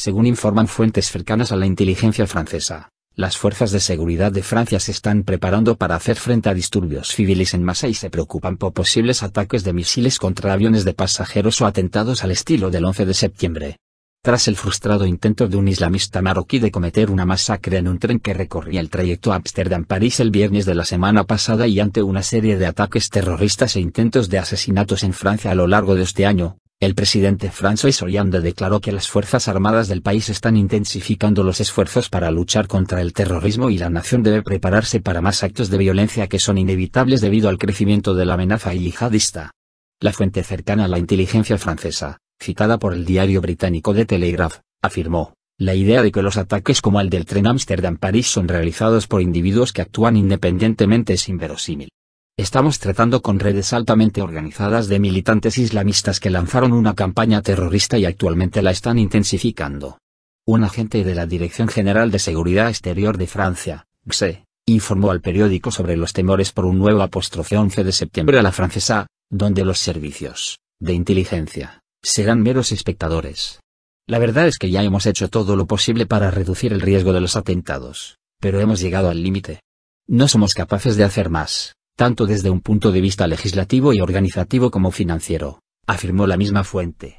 Según informan fuentes cercanas a la inteligencia francesa, las fuerzas de seguridad de Francia se están preparando para hacer frente a disturbios civiles en masa y se preocupan por posibles ataques de misiles contra aviones de pasajeros o atentados al estilo del 11 de septiembre. Tras el frustrado intento de un islamista marroquí de cometer una masacre en un tren que recorría el trayecto Ámsterdam-París el viernes de la semana pasada y ante una serie de ataques terroristas e intentos de asesinatos en Francia a lo largo de este año, el presidente François Hollande declaró que las Fuerzas Armadas del país están intensificando los esfuerzos para luchar contra el terrorismo y la nación debe prepararse para más actos de violencia que son inevitables debido al crecimiento de la amenaza yihadista. La fuente cercana a la inteligencia francesa, citada por el diario británico The Telegraph, afirmó, la idea de que los ataques como el del tren Ámsterdam-París son realizados por individuos que actúan independientemente es inverosímil. Estamos tratando con redes altamente organizadas de militantes islamistas que lanzaron una campaña terrorista y actualmente la están intensificando. Un agente de la Dirección General de Seguridad Exterior de Francia, GSE, informó al periódico sobre los temores por un nuevo apóstrofe 11 de septiembre a la francesa, donde los servicios de inteligencia serán meros espectadores. La verdad es que ya hemos hecho todo lo posible para reducir el riesgo de los atentados, pero hemos llegado al límite. No somos capaces de hacer más tanto desde un punto de vista legislativo y organizativo como financiero, afirmó la misma fuente.